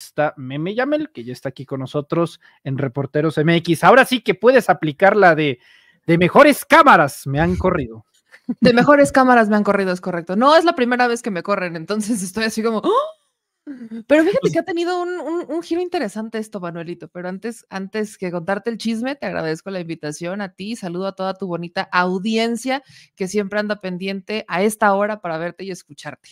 está Meme Yamel, que ya está aquí con nosotros en Reporteros MX. Ahora sí que puedes aplicar la de, de mejores cámaras, me han corrido. De mejores cámaras me han corrido, es correcto. No, es la primera vez que me corren, entonces estoy así como... ¡Oh! Pero fíjate que ha tenido un, un, giro interesante esto, Manuelito. Pero antes, antes que contarte el chisme, te agradezco la invitación a ti. Saludo a toda tu bonita audiencia que siempre anda pendiente a esta hora para verte y escucharte.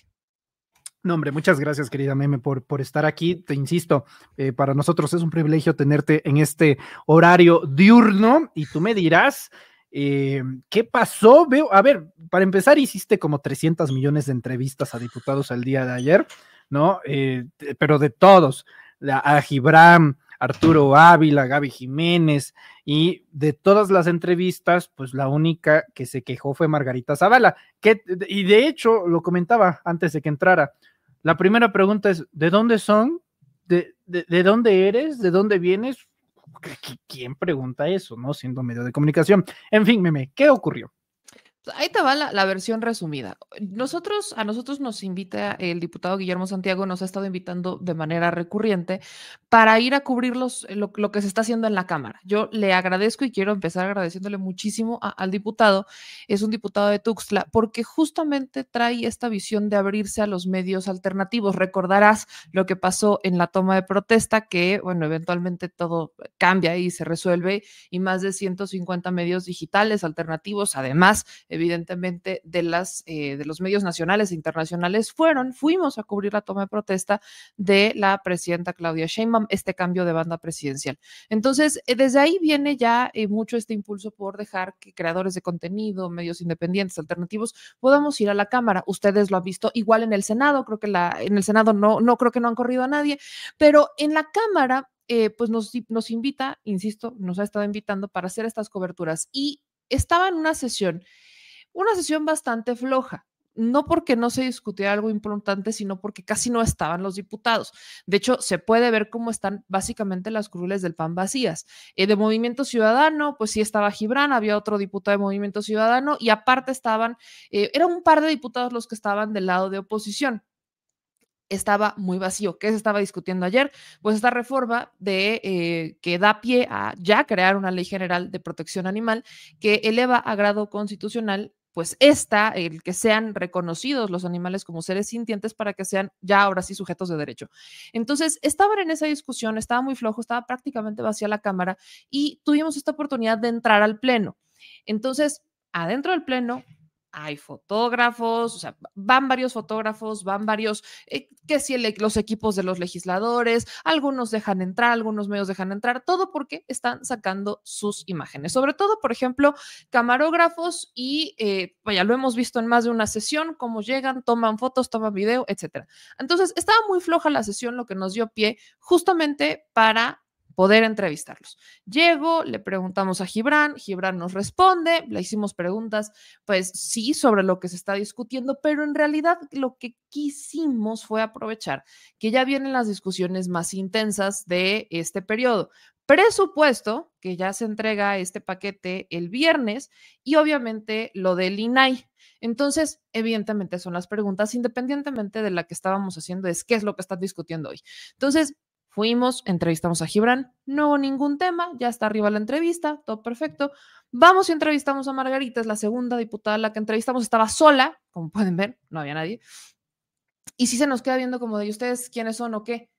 No, hombre, muchas gracias, querida Meme, por, por estar aquí. Te insisto, eh, para nosotros es un privilegio tenerte en este horario diurno y tú me dirás eh, ¿Qué pasó? Veo, a ver, para empezar, hiciste como 300 millones de entrevistas a diputados el día de ayer, ¿no? Eh, pero de todos, a Gibram, Arturo Ávila, Gaby Jiménez, y de todas las entrevistas, pues la única que se quejó fue Margarita Zavala, que, y de hecho lo comentaba antes de que entrara, la primera pregunta es, ¿de dónde son? ¿De, dónde eres? ¿De dónde vienes? ¿Quién pregunta eso, no? Siendo medio de comunicación. En fin, meme, ¿qué ocurrió? Ahí te va la, versión resumida. Nosotros, a nosotros nos invita el diputado Guillermo Santiago, nos ha estado invitando de manera recurrente para ir a cubrir los, eh, lo, que se está haciendo en la Cámara. Yo le agradezco y quiero empezar agradeciéndole muchísimo al diputado, es un diputado de Tuxtla, porque justamente trae esta visión de abrirse a los medios alternativos. Recordarás lo que pasó en la toma de protesta, que, bueno, eventualmente todo cambia y se resuelve, y más de 150 medios digitales alternativos, además, evidentemente, de, las, eh, de los medios nacionales e internacionales fueron, fuimos a cubrir la toma de protesta de la presidenta Claudia Sheinbaum, este cambio de banda presidencial. Entonces, eh, desde ahí viene ya eh, mucho este impulso por dejar que creadores de contenido, medios independientes, alternativos, podamos ir a la Cámara. Ustedes lo han visto igual en el Senado, creo que la, en el Senado no, no creo que no han corrido a nadie, pero en la Cámara pues nos, nos, invita, insisto, nos ha estado invitando para hacer estas coberturas. Y estaba en una sesión una sesión bastante floja. No porque no se discutiera algo importante, sino porque casi no estaban los diputados. De hecho, se puede ver cómo están básicamente las curules del pan vacías. Eh, de Movimiento Ciudadano, pues sí estaba Gibran, había otro diputado de Movimiento Ciudadano y aparte estaban, eh, eran un par de diputados los que estaban del lado de oposición estaba muy vacío. ¿Qué se estaba discutiendo ayer? Pues esta reforma de eh, que da pie a ya crear una ley general de protección animal que eleva a grado constitucional pues esta, el que sean reconocidos los animales como seres sintientes para que sean ya ahora sí sujetos de derecho. Entonces, estaban en esa discusión, estaba muy flojo, estaba prácticamente vacía la Cámara y tuvimos esta oportunidad de entrar al Pleno. Entonces, adentro del Pleno, hay fotógrafos, o sea, van varios fotógrafos, van varios, eh, que si los equipos de los legisladores, algunos dejan entrar, algunos medios dejan entrar, todo porque están sacando sus imágenes. Sobre todo, por ejemplo, camarógrafos y, eh, ya lo hemos visto en más de una sesión, cómo llegan, toman fotos, toman video, etcétera. Entonces, estaba muy floja la sesión, lo que nos dio pie justamente para poder entrevistarlos. Llego, le preguntamos a Gibran, Gibran nos responde, le hicimos preguntas, pues sí, sobre lo que se está discutiendo, pero en realidad lo que quisimos fue aprovechar que ya vienen las discusiones más intensas de este periodo. Presupuesto, que ya se entrega este paquete el viernes, y obviamente lo del INAI. Entonces, evidentemente son las preguntas, independientemente de la que estábamos haciendo, es qué es lo que está discutiendo hoy. Entonces, Fuimos, entrevistamos a Gibran, no hubo ningún tema, ya está arriba la entrevista, todo perfecto. Vamos y entrevistamos a Margarita, es la segunda diputada, la que entrevistamos estaba sola, como pueden ver, no había nadie. Y sí se nos queda viendo como de ustedes quiénes son o qué.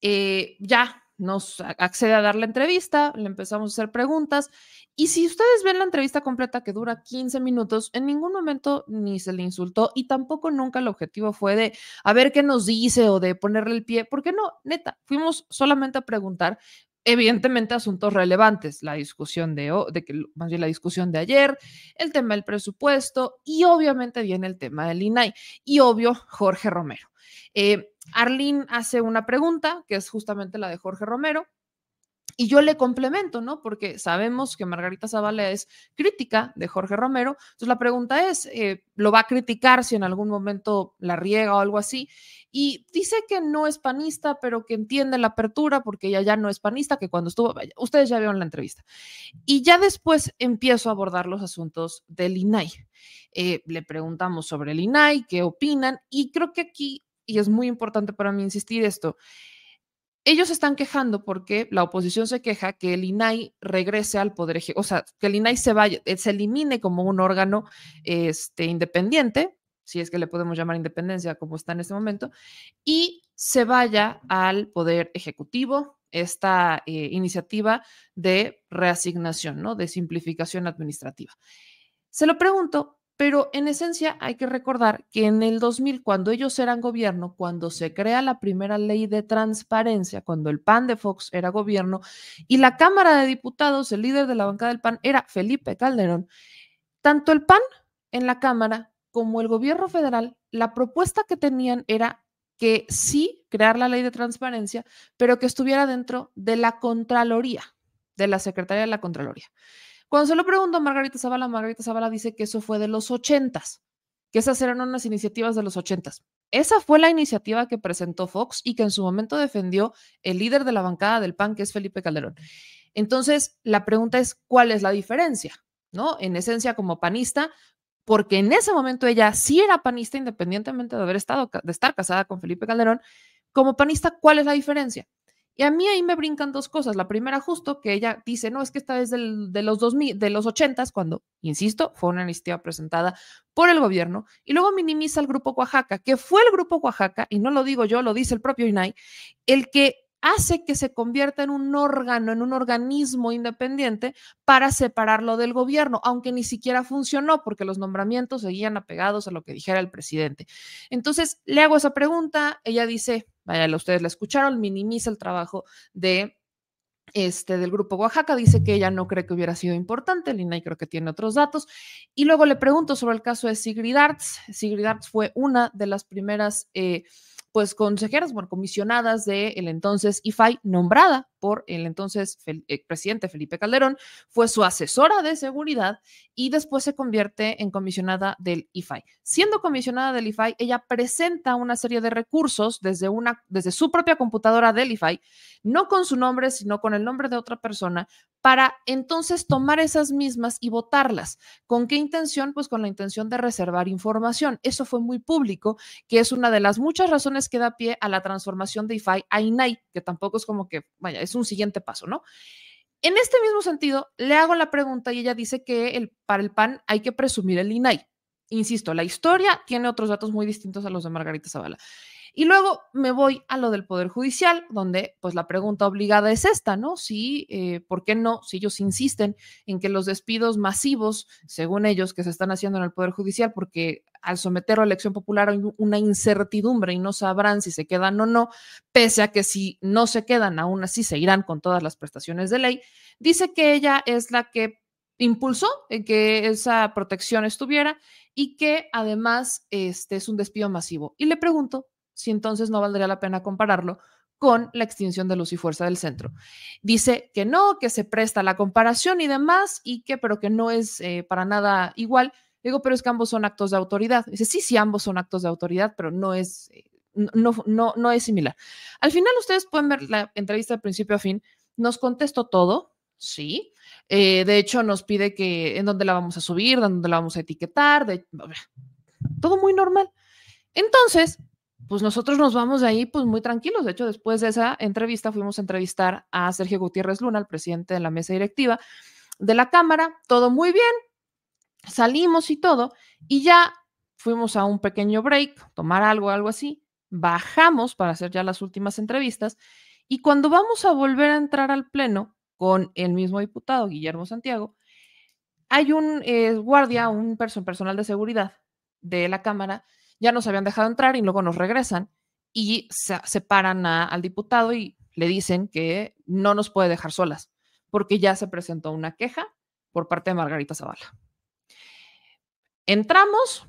Eh, ya, nos accede a dar la entrevista, le empezamos a hacer preguntas y si ustedes ven la entrevista completa que dura 15 minutos, en ningún momento ni se le insultó y tampoco nunca el objetivo fue de a ver qué nos dice o de ponerle el pie, porque no, neta, fuimos solamente a preguntar evidentemente asuntos relevantes, la discusión de, de que, más la discusión de ayer, el tema del presupuesto y obviamente viene el tema del INAI y obvio Jorge Romero. Eh, Arlene hace una pregunta, que es justamente la de Jorge Romero, y yo le complemento, ¿no? Porque sabemos que Margarita Zavala es crítica de Jorge Romero. Entonces la pregunta es, eh, ¿lo va a criticar si en algún momento la riega o algo así? Y dice que no es panista, pero que entiende la apertura porque ella ya no es panista, que cuando estuvo, ustedes ya vieron la entrevista. Y ya después empiezo a abordar los asuntos del INAI. Eh, le preguntamos sobre el INAI, qué opinan, y creo que aquí y es muy importante para mí insistir esto. Ellos están quejando porque la oposición se queja que el INAI regrese al poder ejecutivo, o sea, que el INAI se vaya, eh, se elimine como un órgano este, independiente, si es que le podemos llamar independencia como está en este momento, y se vaya al poder ejecutivo, esta eh, iniciativa de reasignación, ¿no? De simplificación administrativa. Se lo pregunto pero en esencia hay que recordar que en el 2000, cuando ellos eran gobierno, cuando se crea la primera ley de transparencia, cuando el PAN de Fox era gobierno y la Cámara de Diputados, el líder de la bancada del PAN era Felipe Calderón, tanto el PAN en la Cámara como el gobierno federal, la propuesta que tenían era que sí crear la ley de transparencia, pero que estuviera dentro de la Contraloría, de la Secretaría de la Contraloría. Cuando se lo pregunto a Margarita Zavala, Margarita Zavala dice que eso fue de los ochentas, que esas eran unas iniciativas de los ochentas. Esa fue la iniciativa que presentó Fox y que en su momento defendió el líder de la bancada del PAN, que es Felipe Calderón. Entonces, la pregunta es, ¿cuál es la diferencia? ¿No? En esencia, como panista, porque en ese momento ella sí era panista, independientemente de haber estado, de estar casada con Felipe Calderón, como panista, ¿cuál es la diferencia? Y a mí ahí me brincan dos cosas. La primera, justo, que ella dice, no, es que esta es de los 2000, de los 80, cuando, insisto, fue una iniciativa presentada por el gobierno. Y luego minimiza al Grupo Oaxaca, que fue el Grupo Oaxaca, y no lo digo yo, lo dice el propio INAI, el que hace que se convierta en un órgano, en un organismo independiente para separarlo del gobierno, aunque ni siquiera funcionó porque los nombramientos seguían apegados a lo que dijera el presidente. Entonces, le hago esa pregunta, ella dice, vaya, ustedes la escucharon, minimiza el trabajo de este, del grupo Oaxaca, dice que ella no cree que hubiera sido importante, Lina y creo que tiene otros datos. Y luego le pregunto sobre el caso de Sigrid Arts. Sigrid Arts fue una de las primeras, eh, pues, consejeras, bueno, comisionadas del el entonces IFAI, nombrada por el entonces eh, presidente Felipe Calderón, fue su asesora de seguridad y después se convierte en comisionada del IFAI. Siendo comisionada del IFAI, ella presenta una serie de recursos desde, una, desde su propia computadora del IFAI, no con su nombre, sino con el nombre de otra persona, para entonces tomar esas mismas y votarlas. ¿Con qué intención? Pues con la intención de reservar información. Eso fue muy público, que es una de las muchas razones que da pie a la transformación de IFAI a INAI, que tampoco es como que, vaya, es un siguiente paso, ¿no? En este mismo sentido, le hago la pregunta y ella dice que para el PAN hay que presumir el INAI. Insisto, la historia tiene otros datos muy distintos a los de Margarita Zavala. Y luego me voy a lo del Poder Judicial, donde pues la pregunta obligada es esta, ¿no? Si, eh, ¿por qué no? Si ellos insisten en que los despidos masivos, según ellos, que se están haciendo en el Poder Judicial, porque al someter a elección popular hay una incertidumbre y no sabrán si se quedan o no, pese a que si no se quedan, aún así se irán con todas las prestaciones de ley, dice que ella es la que impulsó en que esa protección estuviera y que además este es un despido masivo. Y le pregunto, si entonces no valdría la pena compararlo con la extinción de luz y fuerza del centro. Dice que no, que se presta la comparación y demás, y que, pero que no es eh, para nada igual. Digo, pero es que ambos son actos de autoridad. Dice, sí, sí, ambos son actos de autoridad, pero no es, eh, no, no, no es similar. Al final, ustedes pueden ver la entrevista de principio a fin. Nos contestó todo, sí. Eh, de hecho, nos pide que en dónde la vamos a subir, dónde la vamos a etiquetar, de, todo muy normal. Entonces, pues nosotros nos vamos de ahí pues muy tranquilos. De hecho, después de esa entrevista fuimos a entrevistar a Sergio Gutiérrez Luna, el presidente de la mesa directiva de la Cámara, todo muy bien, salimos y todo, y ya fuimos a un pequeño break, tomar algo, algo así, bajamos para hacer ya las últimas entrevistas, y cuando vamos a volver a entrar al Pleno con el mismo diputado, Guillermo Santiago, hay un eh, guardia, un personal de seguridad de la Cámara ya nos habían dejado entrar y luego nos regresan y se separan al diputado y le dicen que no nos puede dejar solas porque ya se presentó una queja por parte de Margarita Zavala. Entramos,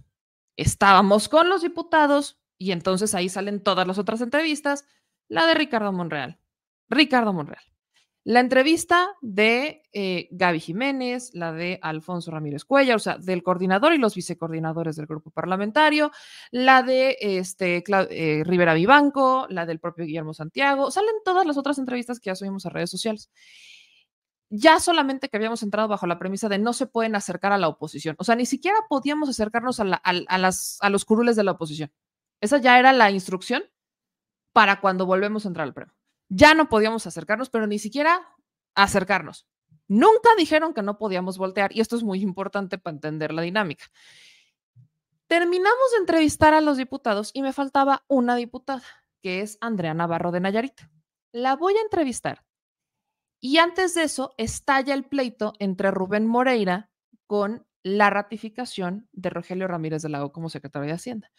estábamos con los diputados y entonces ahí salen todas las otras entrevistas, la de Ricardo Monreal. Ricardo Monreal. La entrevista de eh, Gaby Jiménez, la de Alfonso Ramírez Cuella, o sea, del coordinador y los vicecoordinadores del grupo parlamentario, la de este, eh, Rivera Vivanco, la del propio Guillermo Santiago, salen todas las otras entrevistas que ya subimos a redes sociales. Ya solamente que habíamos entrado bajo la premisa de no se pueden acercar a la oposición, o sea, ni siquiera podíamos acercarnos a, las, a los curules de la oposición. Esa ya era la instrucción para cuando volvemos a entrar al premio ya no podíamos acercarnos, pero ni siquiera acercarnos. Nunca dijeron que no podíamos voltear y esto es muy importante para entender la dinámica. Terminamos de entrevistar a los diputados y me faltaba una diputada, que es Andrea Navarro de Nayarit. La voy a entrevistar. Y antes de eso, estalla el pleito entre Rubén Moreira con la ratificación de Rogelio Ramírez de Lago como secretario de Hacienda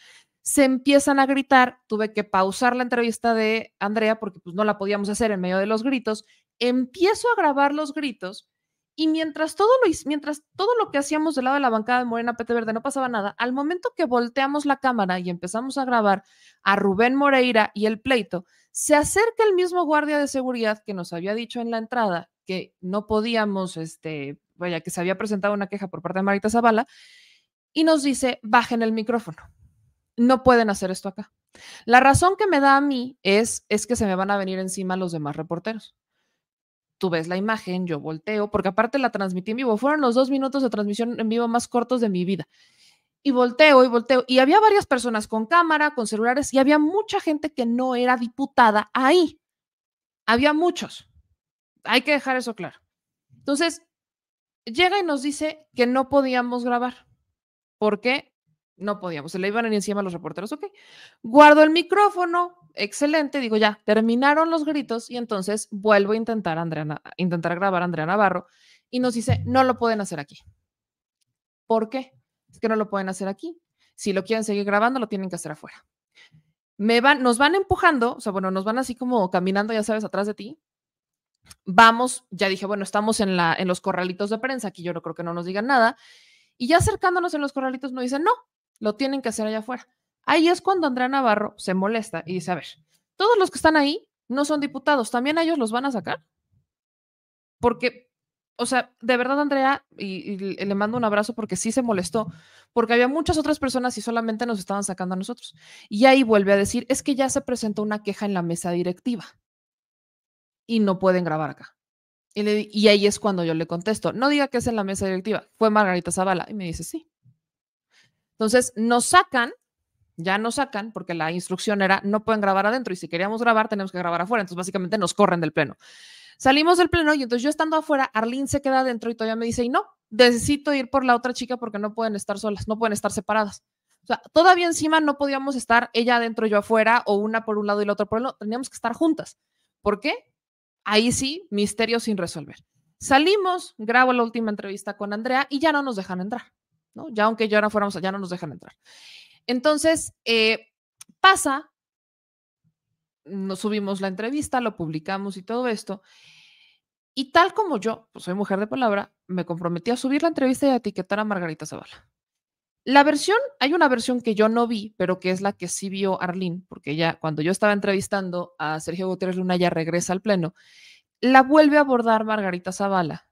se empiezan a gritar, tuve que pausar la entrevista de Andrea porque pues no la podíamos hacer en medio de los gritos, empiezo a grabar los gritos y mientras todo lo, mientras todo lo que hacíamos del lado de la bancada de Morena Pete Verde no pasaba nada, al momento que volteamos la cámara y empezamos a grabar a Rubén Moreira y el pleito, se acerca el mismo guardia de seguridad que nos había dicho en la entrada que no podíamos, este, vaya, que se había presentado una queja por parte de Marita Zavala, y nos dice, bajen el micrófono no pueden hacer esto acá. La razón que me da a mí es, es que se me van a venir encima los demás reporteros. Tú ves la imagen, yo volteo, porque aparte la transmití en vivo. Fueron los dos minutos de transmisión en vivo más cortos de mi vida. Y volteo y volteo. Y había varias personas con cámara, con celulares, y había mucha gente que no era diputada ahí. Había muchos. Hay que dejar eso claro. Entonces, llega y nos dice que no podíamos grabar ¿Por qué? No podíamos, se le iban encima a los reporteros, ok. Guardo el micrófono, excelente, digo ya, terminaron los gritos y entonces vuelvo a intentar, Andrea, intentar grabar a Andrea Navarro y nos dice, no lo pueden hacer aquí. ¿Por qué? Es que no lo pueden hacer aquí. Si lo quieren seguir grabando, lo tienen que hacer afuera. Me van, nos van empujando, o sea, bueno, nos van así como caminando, ya sabes, atrás de ti, vamos, ya dije, bueno, estamos en, la, en los corralitos de prensa, aquí yo no creo que no nos digan nada, y ya acercándonos en los corralitos nos dicen, no, lo tienen que hacer allá afuera. Ahí es cuando Andrea Navarro se molesta y dice, a ver, todos los que están ahí no son diputados, ¿también a ellos los van a sacar? Porque, o sea, de verdad, Andrea, y, le mando un abrazo porque sí se molestó, porque había muchas otras personas y solamente nos estaban sacando a nosotros. Y ahí vuelve a decir, es que ya se presentó una queja en la mesa directiva y no pueden grabar acá. Y, y ahí es cuando yo le contesto, no diga que es en la mesa directiva, fue Margarita Zavala. Y me dice, sí. Entonces nos sacan, ya nos sacan, porque la instrucción era no pueden grabar adentro y si queríamos grabar tenemos que grabar afuera. Entonces básicamente nos corren del pleno. Salimos del pleno y entonces yo estando afuera, Arlene se queda adentro y todavía me dice, y no, necesito ir por la otra chica porque no pueden estar solas, no pueden estar separadas. O sea, todavía encima no podíamos estar ella adentro y yo afuera, o una por un lado y la otra por el otro. Teníamos que estar juntas. ¿Por qué? Ahí sí, misterio sin resolver. Salimos, grabo la última entrevista con Andrea y ya no nos dejan entrar. Ya aunque ya no fuéramos, ya no nos dejan entrar. Entonces, eh, pasa, nos subimos la entrevista, lo publicamos y todo esto. Y tal como yo, pues soy mujer de palabra, me comprometí a subir la entrevista y a etiquetar a Margarita Zavala. La versión, hay una versión que yo no vi, pero que es la que sí vio Arlín, porque ya cuando yo estaba entrevistando a Sergio Gutiérrez Luna, ya regresa al pleno, la vuelve a abordar Margarita Zavala.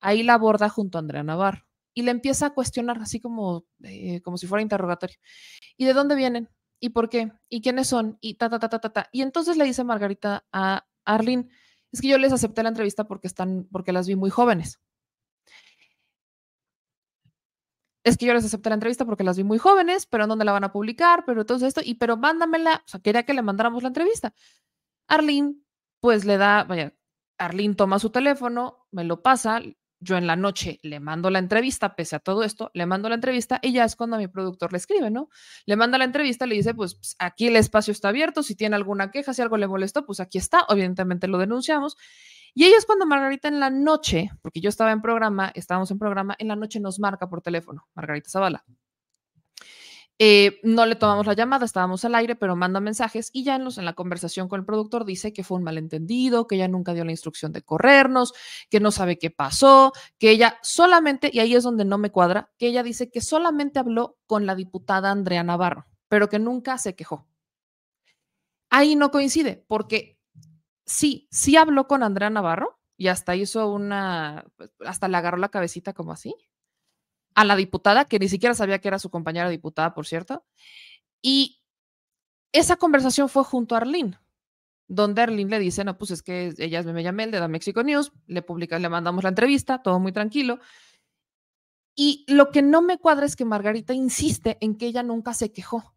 Ahí la aborda junto a Andrea Navarro y le empieza a cuestionar así como, eh, como si fuera interrogatorio. ¿Y de dónde vienen? ¿Y por qué? ¿Y quiénes son? Y ta, ta, ta, ta, ta. Y entonces le dice Margarita a Arlene, es que yo les acepté la entrevista porque, están, porque las vi muy jóvenes. Es que yo les acepté la entrevista porque las vi muy jóvenes, pero ¿en dónde la van a publicar? Pero todo esto, y pero mándamela, o sea, quería que le mandáramos la entrevista. Arlene, pues le da, vaya, Arlene toma su teléfono, me lo pasa, yo en la noche le mando la entrevista, pese a todo esto, le mando la entrevista y ya es cuando mi productor le escribe, ¿no? Le manda la entrevista, le dice, pues, pues aquí el espacio está abierto, si tiene alguna queja, si algo le molestó, pues aquí está, Obviamente lo denunciamos. Y ella es cuando Margarita en la noche, porque yo estaba en programa, estábamos en programa, en la noche nos marca por teléfono, Margarita Zavala, eh, no le tomamos la llamada, estábamos al aire, pero manda mensajes y ya en, en la conversación con el productor dice que fue un malentendido, que ella nunca dio la instrucción de corrernos, que no sabe qué pasó, que ella solamente, y ahí es donde no me cuadra, que ella dice que solamente habló con la diputada Andrea Navarro, pero que nunca se quejó. Ahí no coincide, porque sí, sí habló con Andrea Navarro y hasta hizo una, pues, hasta le agarró la cabecita como así, a la diputada, que ni siquiera sabía que era su compañera diputada, por cierto. Y esa conversación fue junto a Arlene, donde Arlene le dice, no, pues es que ella es Meme el de la Mexico News, le, publica, le mandamos la entrevista, todo muy tranquilo. Y lo que no me cuadra es que Margarita insiste en que ella nunca se quejó,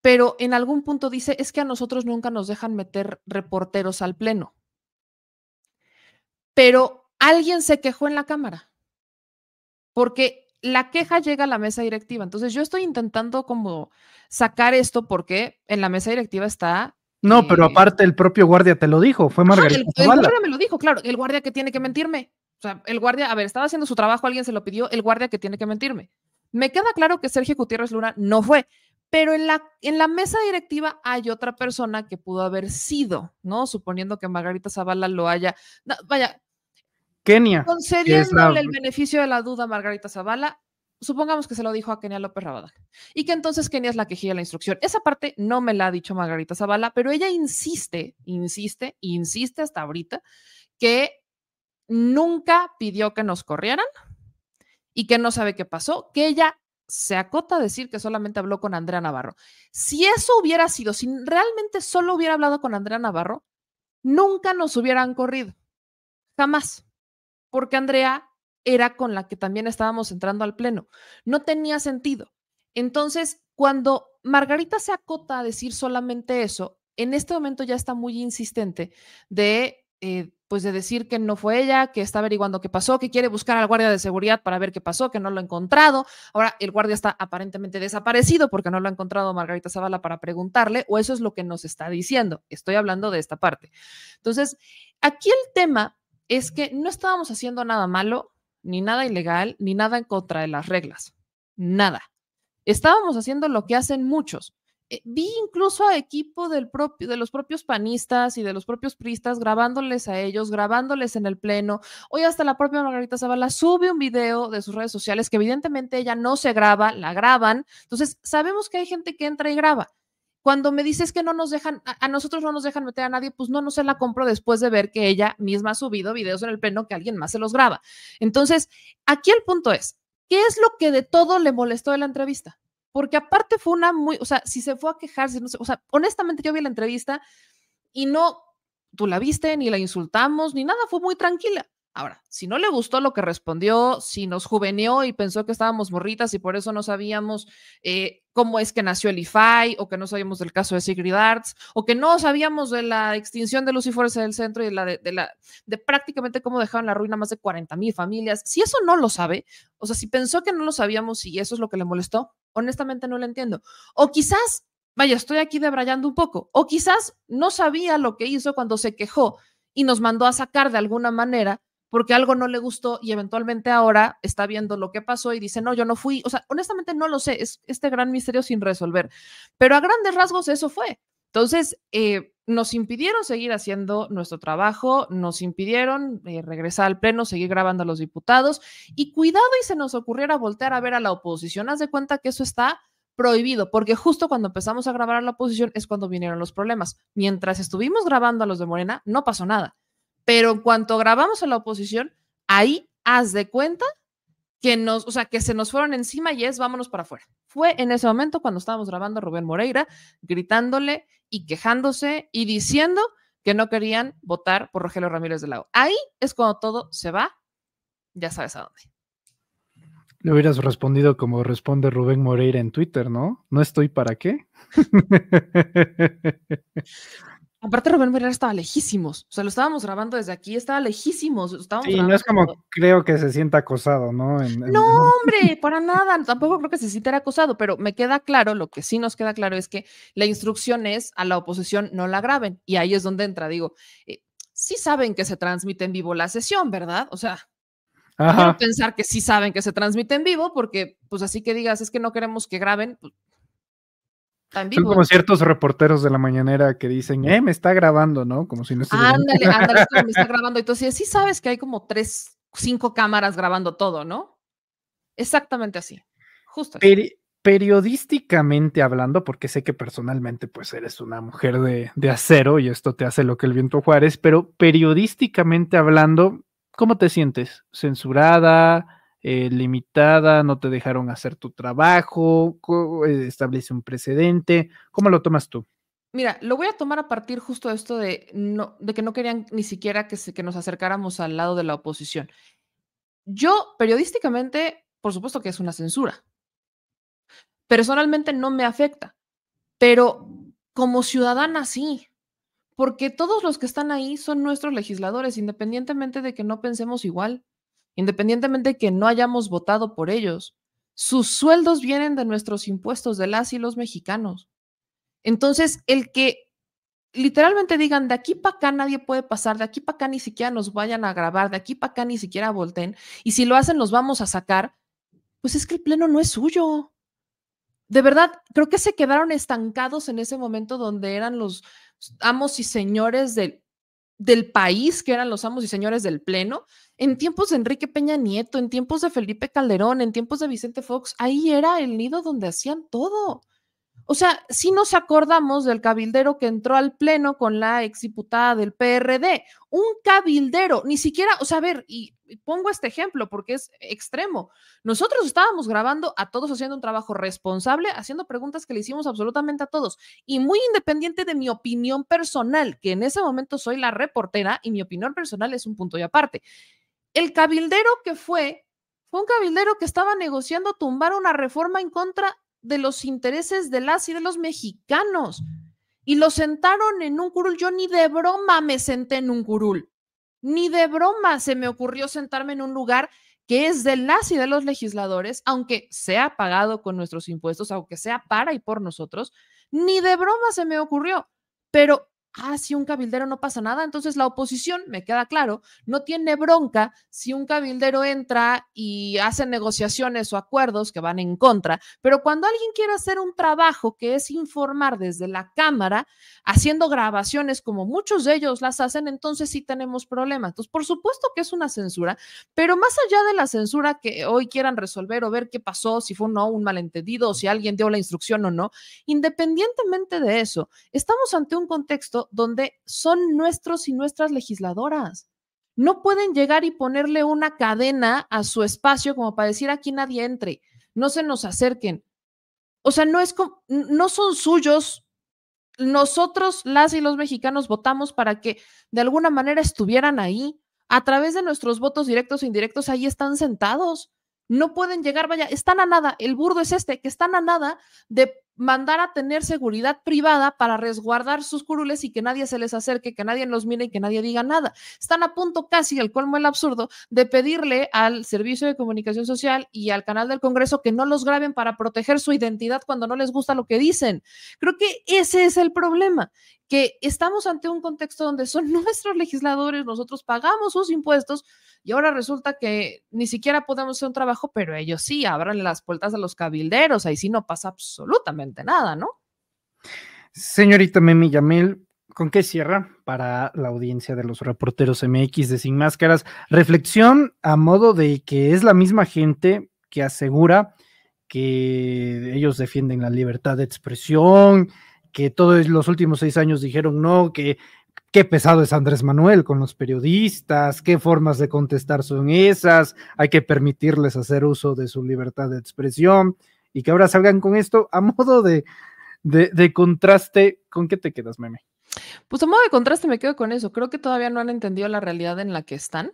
pero en algún punto dice, es que a nosotros nunca nos dejan meter reporteros al pleno. Pero alguien se quejó en la cámara porque la queja llega a la mesa directiva. Entonces yo estoy intentando como sacar esto porque en la mesa directiva está... No, pero eh, aparte el propio guardia te lo dijo, fue Margarita. Zavala. el, guardia me lo dijo, claro, el guardia que tiene que mentirme. O sea, el guardia, a ver, estaba haciendo su trabajo, alguien se lo pidió, el guardia que tiene que mentirme. Me queda claro que Sergio Gutiérrez Luna no fue, pero en la, en la mesa directiva hay otra persona que pudo haber sido, ¿no? Suponiendo que Margarita Zavala lo haya... vaya, Kenia. Concediéndole el beneficio de la duda a Margarita Zavala, supongamos que se lo dijo a Kenia López rabada y que entonces Kenia es la que gira la instrucción. Esa parte no me la ha dicho Margarita Zavala, pero ella insiste, insiste, insiste hasta ahorita que nunca pidió que nos corrieran y que no sabe qué pasó, que ella se acota a decir que solamente habló con Andrea Navarro. Si eso hubiera sido, si realmente solo hubiera hablado con Andrea Navarro, nunca nos hubieran corrido. Jamás porque Andrea era con la que también estábamos entrando al pleno. No tenía sentido. Entonces, cuando Margarita se acota a decir solamente eso, en este momento ya está muy insistente de, eh, pues de decir que no fue ella, que está averiguando qué pasó, que quiere buscar al guardia de seguridad para ver qué pasó, que no lo ha encontrado. Ahora el guardia está aparentemente desaparecido porque no lo ha encontrado Margarita Zavala para preguntarle, o eso es lo que nos está diciendo. Estoy hablando de esta parte. Entonces, aquí el tema es que no estábamos haciendo nada malo, ni nada ilegal, ni nada en contra de las reglas. Nada. Estábamos haciendo lo que hacen muchos. Eh, vi incluso a equipo de los propios panistas y de los propios pristas grabándoles a ellos, grabándoles en el pleno. Hoy hasta la propia Margarita Zavala sube un video de sus redes sociales que evidentemente ella no se graba, la graban. Entonces sabemos que hay gente que entra y graba. Cuando me dices que no nos dejan, a, nosotros no nos dejan meter a nadie, pues no, no se la compro después de ver que ella misma ha subido videos en el pleno que alguien más se los graba. Entonces, aquí el punto es, ¿qué es lo que de todo le molestó de la entrevista? Porque aparte fue una muy, o sea, si se fue a quejarse, no sé, o sea, honestamente yo vi la entrevista y no, tú la viste, ni la insultamos, ni nada, fue muy tranquila. Ahora, si no le gustó lo que respondió, si nos juvenió y pensó que estábamos morritas y por eso no sabíamos eh, cómo es que nació el IFAI, o que no sabíamos del caso de Sigrid Arts, o que no sabíamos de la extinción de Lucifores del centro y de, la de, la, de prácticamente cómo dejaron la ruina más de 40 mil familias. Si eso no lo sabe, o sea, si pensó que no lo sabíamos y eso es lo que le molestó, honestamente no lo entiendo. O quizás, vaya, estoy aquí debrayando un poco, o quizás no sabía lo que hizo cuando se quejó y nos mandó a sacar de alguna manera porque algo no le gustó y eventualmente ahora está viendo lo que pasó y dice, no, yo no fui. O sea, honestamente no lo sé, es este gran misterio sin resolver. Pero a grandes rasgos eso fue. Entonces, eh, nos impidieron seguir haciendo nuestro trabajo, nos impidieron eh, regresar al Pleno, seguir grabando a los diputados y cuidado y se nos ocurriera voltear a ver a la oposición. Haz de cuenta que eso está prohibido, porque justo cuando empezamos a grabar a la oposición es cuando vinieron los problemas. Mientras estuvimos grabando a los de Morena, no pasó nada. Pero en cuanto grabamos a la oposición, ahí haz de cuenta que nos, o sea, que se nos fueron encima y es vámonos para afuera. Fue en ese momento cuando estábamos grabando a Rubén Moreira, gritándole y quejándose y diciendo que no querían votar por Rogelio Ramírez de Lago. Ahí es cuando todo se va, ya sabes a dónde. Le hubieras respondido como responde Rubén Moreira en Twitter, ¿no? No estoy para qué. Aparte, Rubén Pereira estaba lejísimos. O sea, lo estábamos grabando desde aquí, estaba lejísimos. Estábamos sí, no es como creo que se sienta acosado, ¿no? no, hombre, para nada. Tampoco creo que se sienta acosado, pero me queda claro, lo que sí nos queda claro es que la instrucción es a la oposición no la graben. Y ahí es donde entra, digo, eh, sí saben que se transmite en vivo la sesión, ¿verdad? O sea, pensar que sí saben que se transmite en vivo, porque pues así que digas, es que no queremos que graben, pues, son como ciertos reporteros de la mañanera que dicen, eh, me está grabando, ¿no? Como si no estuviera. Ándale, ándale, me está grabando. y Entonces, sí sabes que hay como tres, cinco cámaras grabando todo, ¿no? Exactamente así. Justo. periodísticamente hablando, porque sé que personalmente pues eres una mujer de, de acero y esto te hace lo que el viento Juárez, pero periodísticamente hablando, ¿cómo te sientes? ¿Censurada? Eh, limitada, no te dejaron hacer tu trabajo, eh, establece un precedente. ¿Cómo lo tomas tú? Mira, lo voy a tomar a partir justo de esto de, no, de que no querían ni siquiera que, se, que nos acercáramos al lado de la oposición. Yo periodísticamente, por supuesto que es una censura. Personalmente no me afecta, pero como ciudadana sí, porque todos los que están ahí son nuestros legisladores, independientemente de que no pensemos igual independientemente de que no hayamos votado por ellos, sus sueldos vienen de nuestros impuestos, de las y los mexicanos. Entonces, el que literalmente digan, de aquí para acá nadie puede pasar, de aquí para acá ni siquiera nos vayan a grabar, de aquí para acá ni siquiera volteen, y si lo hacen los vamos a sacar, pues es que el pleno no es suyo. De verdad, creo que se quedaron estancados en ese momento donde eran los amos y señores del, del país, que eran los amos y señores del pleno, en tiempos de Enrique Peña Nieto, en tiempos de Felipe Calderón, en tiempos de Vicente Fox, ahí era el nido donde hacían todo. O sea, si nos acordamos del cabildero que entró al pleno con la exdiputada del PRD, un cabildero, ni siquiera, o sea, a ver, y, pongo este ejemplo porque es extremo. Nosotros estábamos grabando a todos haciendo un trabajo responsable, haciendo preguntas que le hicimos absolutamente a todos y muy independiente de mi opinión personal, que en ese momento soy la reportera y mi opinión personal es un punto y aparte el cabildero que fue, fue un cabildero que estaba negociando tumbar una reforma en contra de los intereses de las y de los mexicanos. Y lo sentaron en un curul. Yo ni de broma me senté en un curul. Ni de broma se me ocurrió sentarme en un lugar que es de las y de los legisladores, aunque sea pagado con nuestros impuestos, aunque sea para y por nosotros, ni de broma se me ocurrió. Pero ah, si un cabildero no pasa nada, entonces la oposición, me queda claro, no tiene bronca si un cabildero entra y hace negociaciones o acuerdos que van en contra, pero cuando alguien quiere hacer un trabajo que es informar desde la Cámara, haciendo grabaciones como muchos de ellos las hacen, entonces sí tenemos problemas. Entonces, por supuesto que es una censura, pero más allá de la censura que hoy quieran resolver o ver qué pasó, si fue no un malentendido o si alguien dio la instrucción o no, independientemente de eso, estamos ante un contexto donde son nuestros y nuestras legisladoras. No pueden llegar y ponerle una cadena a su espacio como para decir aquí nadie entre, no se nos acerquen. O sea, no, es no son suyos. Nosotros, las y los mexicanos, votamos para que de alguna manera estuvieran ahí. A través de nuestros votos directos e indirectos, ahí están sentados. No pueden llegar, vaya, están a nada. El burdo es este, que están a nada de mandar a tener seguridad privada para resguardar sus curules y que nadie se les acerque, que nadie los mire y que nadie diga nada. Están a punto casi, al colmo del absurdo, de pedirle al Servicio de Comunicación Social y al canal del Congreso que no los graben para proteger su identidad cuando no les gusta lo que dicen. Creo que ese es el problema que estamos ante un contexto donde son nuestros legisladores, nosotros pagamos sus impuestos y ahora resulta que ni siquiera podemos hacer un trabajo, pero ellos sí abran las puertas a los cabilderos, ahí sí no pasa absolutamente nada, ¿no? Señorita Memi Yamel, ¿con qué cierra para la audiencia de los reporteros MX de Sin Máscaras? Reflexión a modo de que es la misma gente que asegura que ellos defienden la libertad de expresión, que todos los últimos seis años dijeron no, que qué pesado es Andrés Manuel con los periodistas, qué formas de contestar son esas, hay que permitirles hacer uso de su libertad de expresión y que ahora salgan con esto a modo de, de, contraste. ¿Con qué te quedas, meme? Pues a modo de contraste me quedo con eso. Creo que todavía no han entendido la realidad en la que están.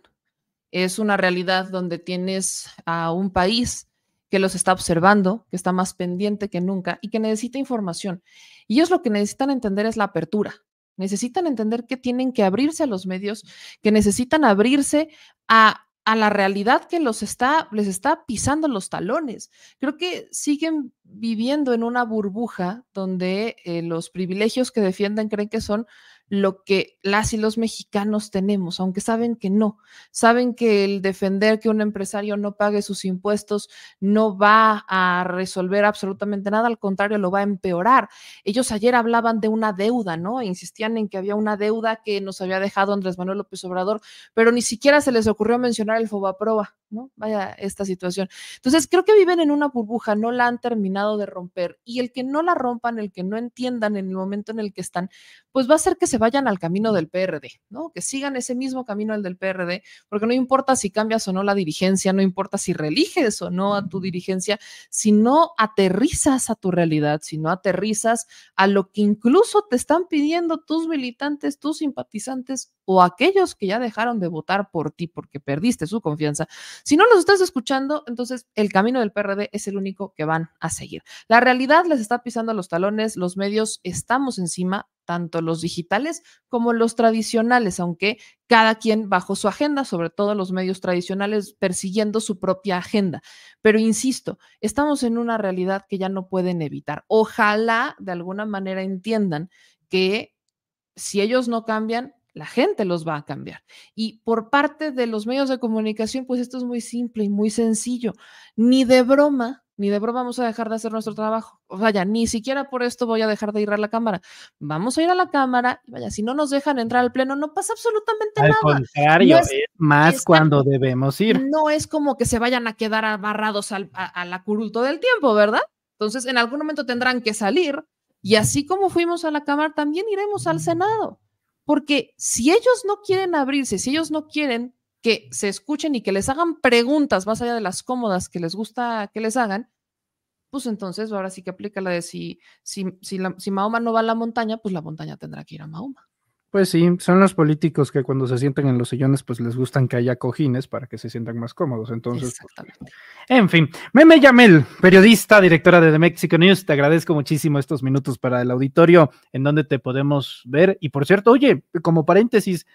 Es una realidad donde tienes a un país que los está observando, que está más pendiente que nunca y que necesita información. Y ellos lo que necesitan entender es la apertura. Necesitan entender que tienen que abrirse a los medios, que necesitan abrirse a, la realidad que los está, les está pisando los talones. Creo que siguen viviendo en una burbuja donde eh, los privilegios que defienden creen que son lo que las y los mexicanos tenemos, aunque saben que no, saben que el defender que un empresario no pague sus impuestos no va a resolver absolutamente nada, al contrario, lo va a empeorar. Ellos ayer hablaban de una deuda, ¿no? Insistían en que había una deuda que nos había dejado Andrés Manuel López Obrador, pero ni siquiera se les ocurrió mencionar el Fobaproa. ¿no? Vaya esta situación. Entonces, creo que viven en una burbuja, no la han terminado de romper y el que no la rompan, el que no entiendan en el momento en el que están, pues va a ser que se vayan al camino del PRD, ¿no? Que sigan ese mismo camino el del PRD, porque no importa si cambias o no la dirigencia, no importa si religes o no a tu dirigencia, si no aterrizas a tu realidad, si no aterrizas a lo que incluso te están pidiendo tus militantes, tus simpatizantes, o aquellos que ya dejaron de votar por ti porque perdiste su confianza, si no los estás escuchando, entonces el camino del PRD es el único que van a seguir. La realidad les está pisando los talones, los medios estamos encima, tanto los digitales como los tradicionales, aunque cada quien bajo su agenda, sobre todo los medios tradicionales persiguiendo su propia agenda. Pero insisto, estamos en una realidad que ya no pueden evitar. Ojalá de alguna manera entiendan que si ellos no cambian, la gente los va a cambiar. Y por parte de los medios de comunicación, pues esto es muy simple y muy sencillo. Ni de broma, ni de broma vamos a dejar de hacer nuestro trabajo. O sea, ni siquiera por esto voy a dejar de ir a la cámara. Vamos a ir a la cámara, vaya, si no nos dejan entrar al pleno, no pasa absolutamente nada. Al contrario, es, más cuando debemos ir. No es como que se vayan a quedar abarrados al, a, del tiempo, ¿verdad? Entonces, en algún momento tendrán que salir. Y así como fuimos a la Cámara, también iremos al Senado porque si ellos no quieren abrirse, si ellos no quieren que se escuchen y que les hagan preguntas más allá de las cómodas que les gusta que les hagan, pues entonces ahora sí que aplica la de si, si, si, la, si Mahoma no va a la montaña, pues la montaña tendrá que ir a Mahoma. Pues sí, son los políticos que cuando se sienten en los sillones, pues les gustan que haya cojines para que se sientan más cómodos. Entonces, pues, en fin, Meme Yamel, periodista, directora de The Mexico News, te agradezco muchísimo estos minutos para el auditorio en donde te podemos ver. Y por cierto, oye, como paréntesis,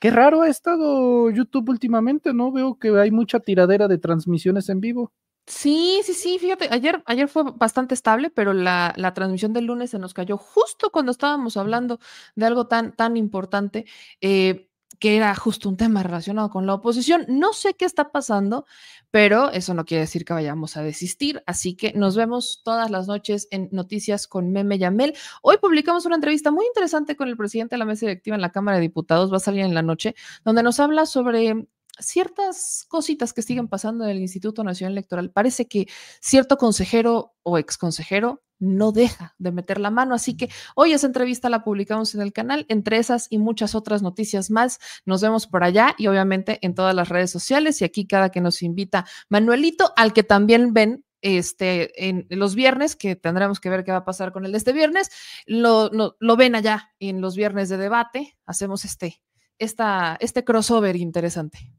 qué raro ha estado YouTube últimamente, ¿no? Veo que hay mucha tiradera de transmisiones en vivo. Sí, sí, sí, fíjate, ayer, ayer fue bastante estable, pero la, transmisión del lunes se nos cayó justo cuando estábamos hablando de algo tan, tan importante, eh, que era justo un tema relacionado con la oposición. No sé qué está pasando, pero eso no quiere decir que vayamos a desistir, así que nos vemos todas las noches en Noticias con Meme Yamel. Hoy publicamos una entrevista muy interesante con el presidente de la mesa directiva en la Cámara de Diputados, va a salir en la noche, donde nos habla sobre ciertas cositas que siguen pasando en el Instituto Nacional Electoral. Parece que cierto consejero o ex consejero no deja de meter la mano. Así que hoy esa entrevista la publicamos en el canal. Entre esas y muchas otras noticias más, nos vemos por allá y obviamente en todas las redes sociales y aquí cada que nos invita Manuelito, al que también ven este, en los viernes, que tendremos que ver qué va a pasar con el de este viernes, lo, lo, ven allá en los viernes de debate, hacemos este, esta, este crossover interesante.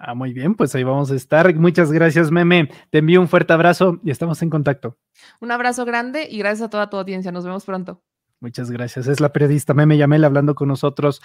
Ah, muy bien, pues ahí vamos a estar. Muchas gracias, meme. Te envío un fuerte abrazo y estamos en contacto. Un abrazo grande y gracias a toda tu audiencia. Nos vemos pronto. Muchas gracias. Es la periodista Meme Yamel hablando con nosotros